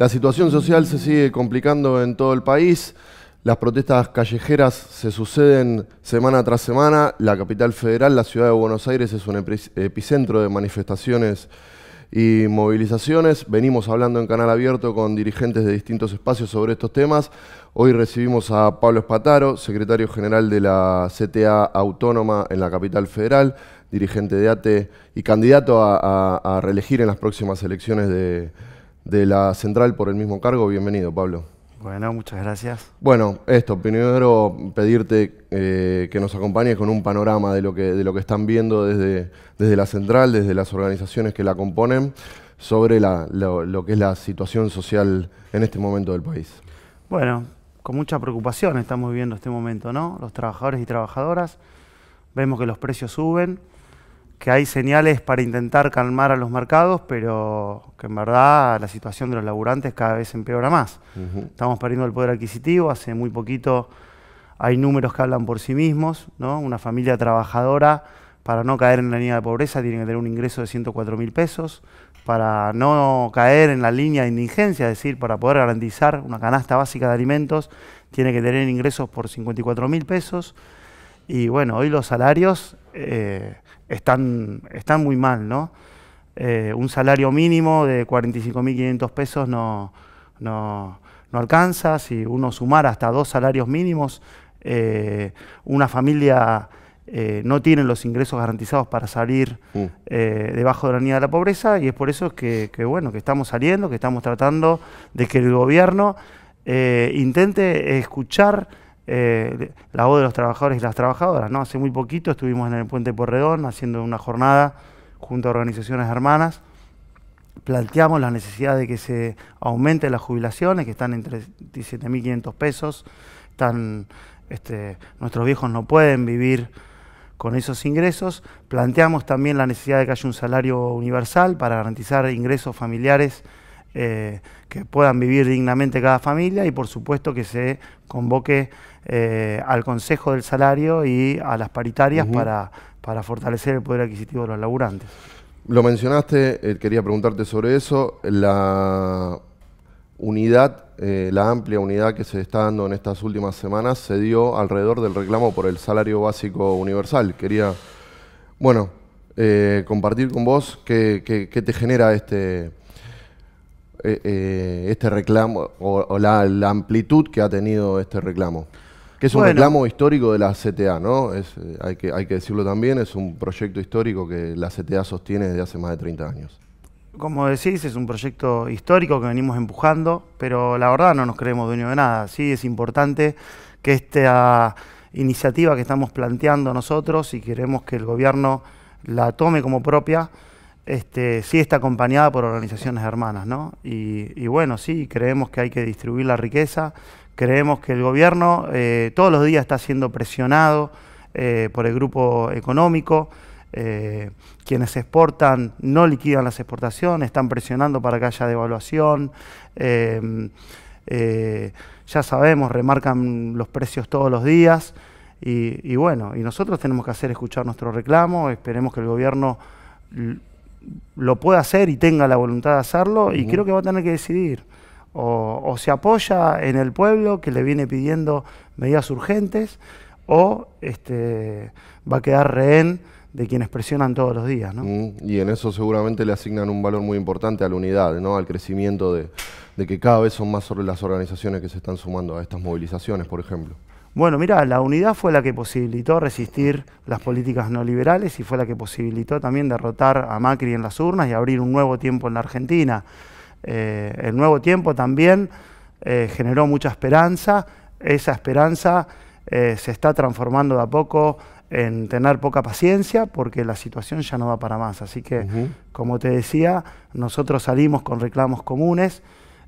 La situación social se sigue complicando en todo el país. Las protestas callejeras se suceden semana tras semana. La capital federal, la ciudad de Buenos Aires, es un epicentro de manifestaciones y movilizaciones. Venimos hablando en Canal Abierto con dirigentes de distintos espacios sobre estos temas. Hoy recibimos a Pablo Espataro, secretario general de la CTA Autónoma en la capital federal, dirigente de ATE y candidato a, reelegir en las próximas elecciones de, de la Central por el mismo cargo. Bienvenido, Pablo. Bueno, muchas gracias. Bueno, esto, primero pedirte eh, que nos acompañes con un panorama de lo que, de lo que están viendo desde, desde la central, desde las organizaciones que la componen, sobre lo, lo, que es la situación social en este momento del país. Bueno, con mucha preocupación estamos viviendo este momento, ¿no? Los trabajadores y trabajadoras, vemos que los precios suben, que hay señales para intentar calmar a los mercados, pero que en verdad la situación de los laburantes cada vez empeora más. Estamos perdiendo el poder adquisitivo, hace muy poquito hay números que hablan por sí mismos, ¿no? Una familia trabajadora, para no caer en la línea de pobreza, tiene que tener un ingreso de 104 mil pesos, para no caer en la línea de indigencia, es decir, para poder garantizar una canasta básica de alimentos, tiene que tener ingresos por 54 mil pesos. Y bueno, hoy los salarios eh, están, están muy mal, ¿no? Eh, un salario mínimo de 45.500 pesos no, no, alcanza, si uno sumara hasta dos salarios mínimos, eh, una familia no tiene los ingresos garantizados para salir mm. debajo de la línea de la pobreza y es por eso que, bueno, que estamos saliendo, que estamos tratando de que el gobierno intente escuchar eh, la voz de los trabajadores y las trabajadoras. ¿no? Hace muy poquito estuvimos en el Puente Porredón haciendo una jornada junto a organizaciones hermanas. Planteamos la necesidad de que se aumenten las jubilaciones, que están entre 17.500 pesos. Este, nuestros viejos no pueden vivir con esos ingresos. Planteamos también la necesidad de que haya un salario universal para garantizar ingresos familiares eh, que puedan vivir dignamente cada familia y por supuesto que se convoque eh, al Consejo del Salario y a las paritarias para, para fortalecer el poder adquisitivo de los laburantes. Lo mencionaste, eh, quería preguntarte sobre eso, la unidad, la amplia unidad que se está dando en estas últimas semanas se dio alrededor del reclamo por el salario básico universal. Quería, bueno, compartir con vos qué te genera este eh, eh, este reclamo o, la, amplitud que ha tenido este reclamo. Que es un reclamo histórico de la CTA, ¿no? Eh, hay, que, hay que decirlo también, es un proyecto histórico que la CTA sostiene desde hace más de 30 años. Como decís, es un proyecto histórico que venimos empujando, pero la verdad no nos creemos dueños de nada. Sí, es importante que esta iniciativa que estamos planteando nosotros y queremos que el gobierno la tome como propia, este, sí está acompañada por organizaciones hermanas, ¿no? Y, bueno, sí, creemos que hay que distribuir la riqueza, creemos que el gobierno eh, todos los días está siendo presionado eh, por el grupo económico, eh, quienes exportan no liquidan las exportaciones, están presionando para que haya devaluación. ya sabemos, remarcan los precios todos los días y, y bueno, y nosotros tenemos que hacer escuchar nuestro reclamo, esperemos que el gobierno lo pueda hacer y tenga la voluntad de hacerlo, y creo que va a tener que decidir. O, se apoya en el pueblo que le viene pidiendo medidas urgentes, o este, va a quedar rehén de quienes presionan todos los días. y en eso seguramente le asignan un valor muy importante a la unidad, ¿no? al crecimiento de, de que cada vez son más sobre las organizaciones que se están sumando a estas movilizaciones, por ejemplo. Bueno, mira, la unidad fue la que posibilitó resistir las políticas no liberales y fue la que posibilitó también derrotar a Macri en las urnas y abrir un nuevo tiempo en la Argentina. Eh, el nuevo tiempo también eh, generó mucha esperanza, esa esperanza eh, se está transformando de a poco en tener poca paciencia porque la situación ya no va para más. Así que, como te decía, nosotros salimos con reclamos comunes.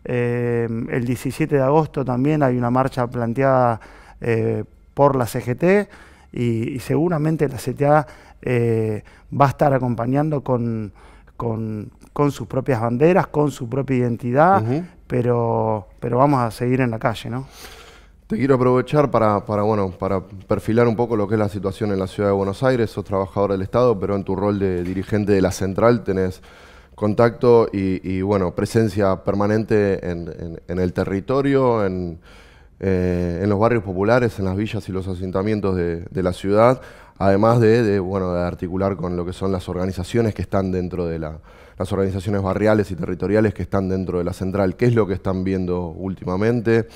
el 17 de agosto también hay una marcha planteada eh, por la CGT y, seguramente la CTA eh, va a estar acompañando con, con, sus propias banderas, con su propia identidad, pero, pero vamos a seguir en la calle, ¿no? Te quiero aprovechar para, bueno, para perfilar un poco lo que es la situación en la ciudad de Buenos Aires. Sos trabajador del Estado, pero en tu rol de dirigente de la central tenés contacto y, bueno, presencia permanente en el territorio, en, eh, en los barrios populares, en las villas y los asentamientos de, la ciudad, además de, bueno, de articular con lo que son las organizaciones que están dentro de la, las organizaciones barriales y territoriales que están dentro de la central, qué es lo que están viendo últimamente,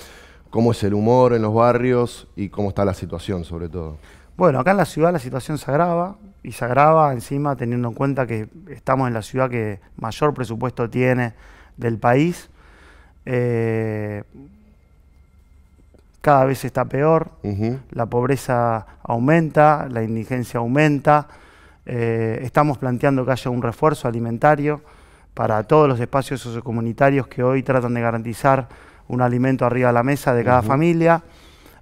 cómo es el humor en los barrios y cómo está la situación sobre todo. Bueno, acá en la ciudad la situación se agrava y se agrava encima teniendo en cuenta que estamos en la ciudad que mayor presupuesto tiene del país. Eh, cada vez está peor, la pobreza aumenta, la indigencia aumenta, eh, estamos planteando que haya un refuerzo alimentario para todos los espacios sociocomunitarios que hoy tratan de garantizar un alimento arriba de la mesa de cada familia.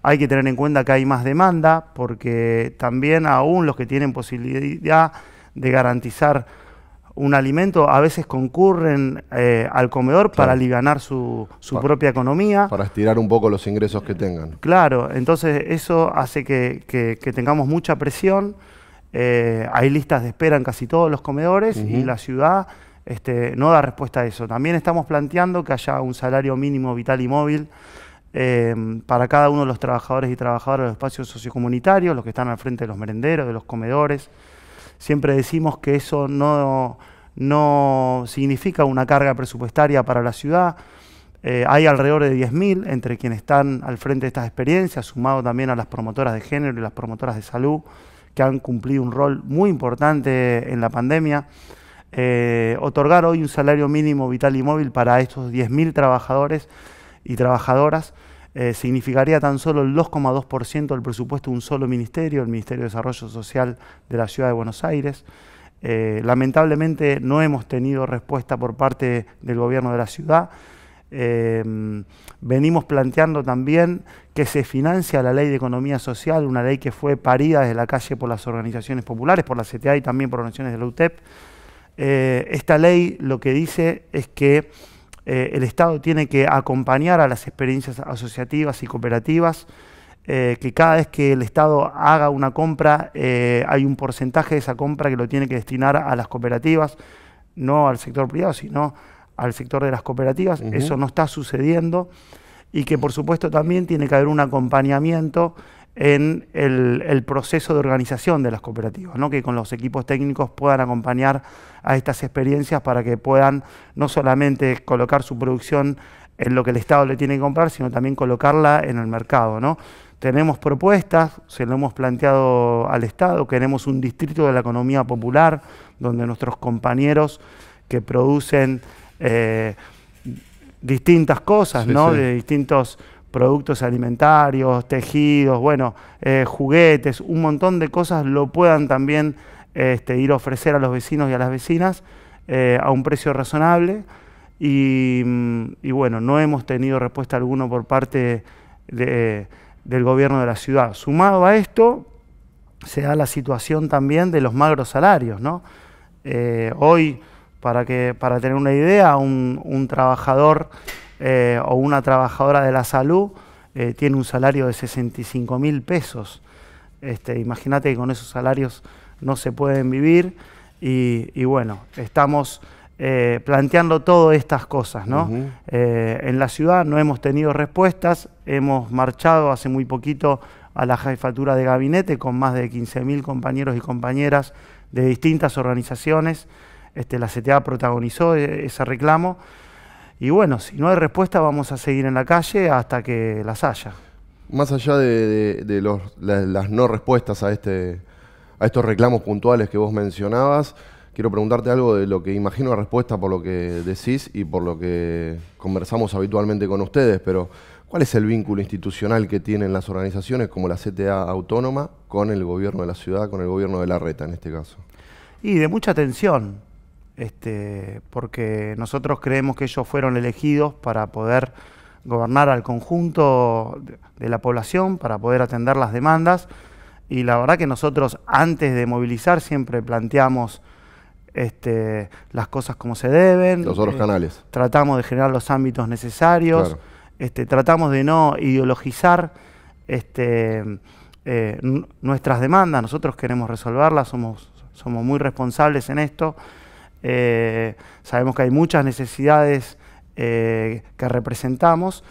Hay que tener en cuenta que hay más demanda, porque también aún los que tienen posibilidad de garantizar un alimento, a veces concurren eh, al comedor para aliviar su, propia economía. Para estirar un poco los ingresos que tengan. Claro, entonces eso hace que, tengamos mucha presión. Eh, hay listas de espera en casi todos los comedores y la ciudad este, no da respuesta a eso. También estamos planteando que haya un salario mínimo vital y móvil eh, para cada uno de los trabajadores y trabajadoras de los espacios sociocomunitarios, los que están al frente de los merenderos, de los comedores. Siempre decimos que eso no, significa una carga presupuestaria para la ciudad. Eh, hay alrededor de 10.000 entre quienes están al frente de estas experiencias, sumado también a las promotoras de género y las promotoras de salud, que han cumplido un rol muy importante en la pandemia. Eh, otorgar hoy un salario mínimo vital y móvil para estos 10.000 trabajadores y trabajadoras eh, significaría tan solo el 2,2% del presupuesto de un solo ministerio, el Ministerio de Desarrollo Social de la Ciudad de Buenos Aires. Eh, lamentablemente no hemos tenido respuesta por parte del gobierno de la ciudad. Eh, venimos planteando también que se financia la ley de economía social, una ley que fue parida desde la calle por las organizaciones populares, por la CTA y también por organizaciones de la UTEP. esta ley lo que dice es que eh, el Estado tiene que acompañar a las experiencias asociativas y cooperativas, eh, que cada vez que el Estado haga una compra, eh, hay un porcentaje de esa compra que lo tiene que destinar a las cooperativas, no al sector privado, sino al sector de las cooperativas. Eso no está sucediendo y que por supuesto también tiene que haber un acompañamiento en el, proceso de organización de las cooperativas, que con los equipos técnicos puedan acompañar a estas experiencias para que puedan no solamente colocar su producción en lo que el Estado le tiene que comprar, sino también colocarla en el mercado. ¿no? Tenemos propuestas, se lo hemos planteado al Estado, queremos un distrito de la economía popular, donde nuestros compañeros que producen eh, distintas cosas, ¿no? de distintos productos alimentarios, tejidos, bueno, eh, juguetes, un montón de cosas lo puedan también este, ir a ofrecer a los vecinos y a las vecinas eh, a un precio razonable. Mm, y, bueno, no hemos tenido respuesta alguna por parte del gobierno de la ciudad. Sumado a esto, se da la situación también de los magros salarios. ¿no? Eh, hoy, para, que, para tener una idea, un trabajador eh, o una trabajadora de la salud eh, tiene un salario de 65 mil pesos. Este, Imagínate que con esos salarios no se pueden vivir y, bueno, estamos eh, planteando todas estas cosas. ¿no? en la ciudad no hemos tenido respuestas, hemos marchado hace muy poquito a la jefatura de gabinete con más de 15.000 compañeros y compañeras de distintas organizaciones. Este, la CTA protagonizó ese reclamo y bueno, si no hay respuesta vamos a seguir en la calle hasta que las haya. Más allá de, las no respuestas a, este, a estos reclamos puntuales que vos mencionabas, quiero preguntarte algo de lo que imagino la respuesta por lo que decís y por lo que conversamos habitualmente con ustedes, pero ¿cuál es el vínculo institucional que tienen las organizaciones como la CTA autónoma con el gobierno de la ciudad, con el gobierno de la reta en este caso? Y de mucha tensión este, porque nosotros creemos que ellos fueron elegidos para poder gobernar al conjunto de la población, para poder atender las demandas. Y la verdad que nosotros antes de movilizar siempre planteamos este, las cosas como se deben. Los otros eh, canales. Tratamos de generar los ámbitos necesarios. Este, tratamos de no ideologizar este, eh, nuestras demandas. Nosotros queremos resolverlas, somos muy responsables en esto. Eh, sabemos que hay muchas necesidades eh, que representamos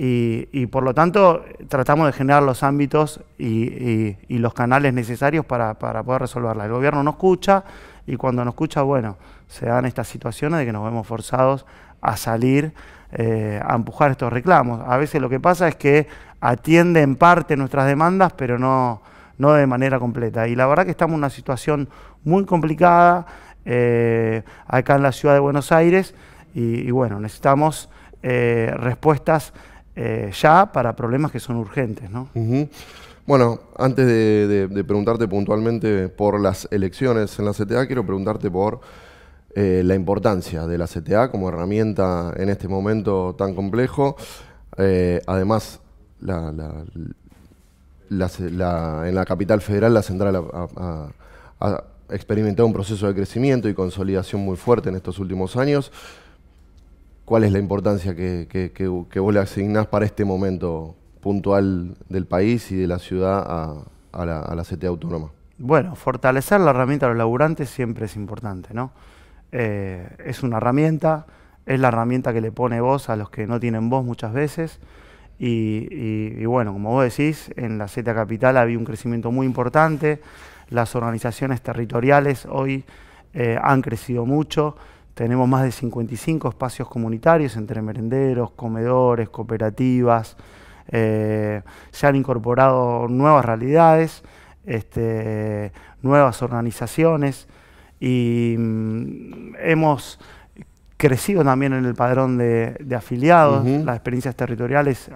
y, por lo tanto tratamos de generar los ámbitos y, los canales necesarios para, poder resolverla. El gobierno no escucha y cuando nos escucha, bueno, se dan estas situaciones de que nos vemos forzados a salir eh, a empujar estos reclamos. A veces lo que pasa es que atiende en parte nuestras demandas, pero no, no de manera completa. Y la verdad que estamos en una situación muy complicada. Eh, acá en la ciudad de Buenos Aires y, bueno, necesitamos eh, respuestas eh, ya para problemas que son urgentes. Bueno, antes de, preguntarte puntualmente por las elecciones en la CTA, quiero preguntarte por la importancia de la CTA como herramienta en este momento tan complejo. además, en la capital federal la central experimentado un proceso de crecimiento y consolidación muy fuerte en estos últimos años. ¿Cuál es la importancia que, que, que, que vos le asignás para este momento puntual del país y de la ciudad a, la, a CTA autónoma? Bueno, fortalecer la herramienta de los laburantes siempre es importante, ¿no? Eh, es una herramienta, es la herramienta que le pone voz a los que no tienen voz muchas veces. Y, bueno, como vos decís, en la CTA Capital había un crecimiento muy importante. Las organizaciones territoriales hoy eh, han crecido mucho. Tenemos más de 55 espacios comunitarios entre merenderos, comedores, cooperativas. Eh, se han incorporado nuevas realidades, este, nuevas organizaciones y mm, hemos crecido también en el padrón de, afiliados, las experiencias territoriales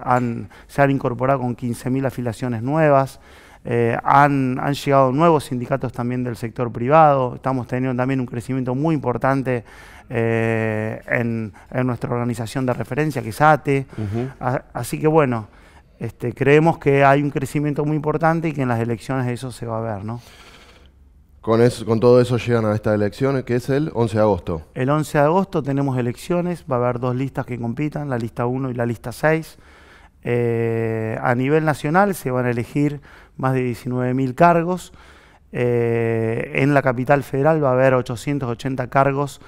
se han incorporado con 15.000 afiliaciones nuevas, eh, han, llegado nuevos sindicatos también del sector privado, estamos teniendo también un crecimiento muy importante eh, en, nuestra organización de referencia, que es ATE. así que bueno, este, creemos que hay un crecimiento muy importante y que en las elecciones eso se va a ver. ¿no? Con, con todo eso llegan a estas elecciones, que es el 11 de agosto. El 11 de agosto tenemos elecciones, va a haber dos listas que compitan, la lista 1 y la lista 6. Eh, a nivel nacional se van a elegir más de 19.000 cargos. Eh, en la capital federal va a haber 880 cargos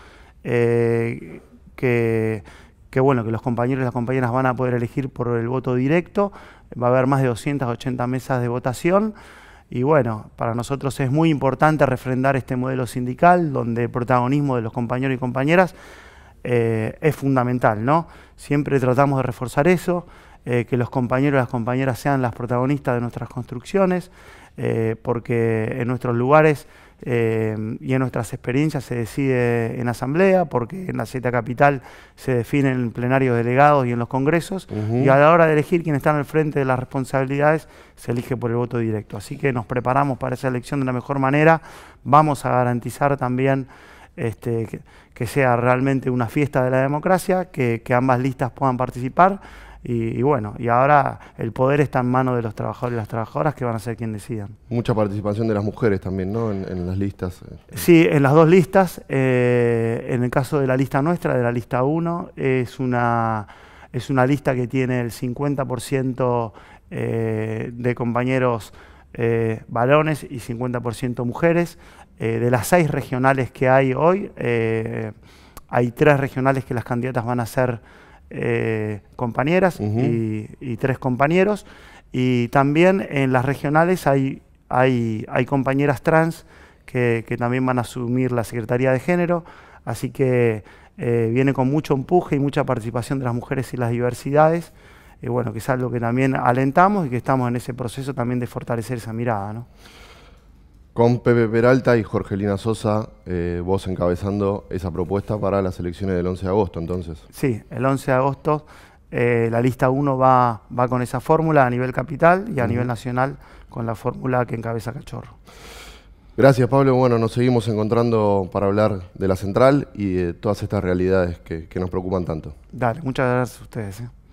eh, que, que, bueno, que los compañeros y las compañeras van a poder elegir por el voto directo. Va a haber más de 280 mesas de votación. Y bueno, para nosotros es muy importante refrendar este modelo sindical donde el protagonismo de los compañeros y compañeras es fundamental, ¿no? Siempre tratamos de reforzar eso. Eh, que los compañeros y las compañeras sean las protagonistas de nuestras construcciones, eh, porque en nuestros lugares eh, y en nuestras experiencias se decide en asamblea, porque en la Z Capital se define en plenarios delegados y en los congresos, y a la hora de elegir quién está en el frente de las responsabilidades se elige por el voto directo. Así que nos preparamos para esa elección de la mejor manera, vamos a garantizar también... Este, que, sea realmente una fiesta de la democracia, que ambas listas puedan participar y, bueno, y ahora el poder está en manos de los trabajadores y las trabajadoras que van a ser quien decidan. Mucha participación de las mujeres también, ¿no? En, las listas. Sí, en las dos listas. Eh, en el caso de la lista nuestra, de la lista 1, es una, es una lista que tiene el 50% eh, de compañeros eh, varones y 50% mujeres. de las seis regionales que hay hoy, hay tres regionales que las candidatas van a ser eh, compañeras y, tres compañeros. Y también en las regionales hay, hay, compañeras trans que, también van a asumir la Secretaría de Género. Así que eh, viene con mucho empuje y mucha participación de las mujeres y las diversidades. Y bueno, que es algo que también alentamos y que estamos en ese proceso también de fortalecer esa mirada. Con Pepe Peralta y Jorgelina Sosa, eh, vos encabezando esa propuesta para las elecciones del 11 de agosto, entonces. Sí, el 11 de agosto eh, la lista 1 va, va con esa fórmula a nivel capital y a nivel nacional con la fórmula que encabeza Cachorro. Gracias Pablo, bueno, nos seguimos encontrando para hablar de la central y de todas estas realidades que, nos preocupan tanto. Dale, muchas gracias a ustedes. Eh.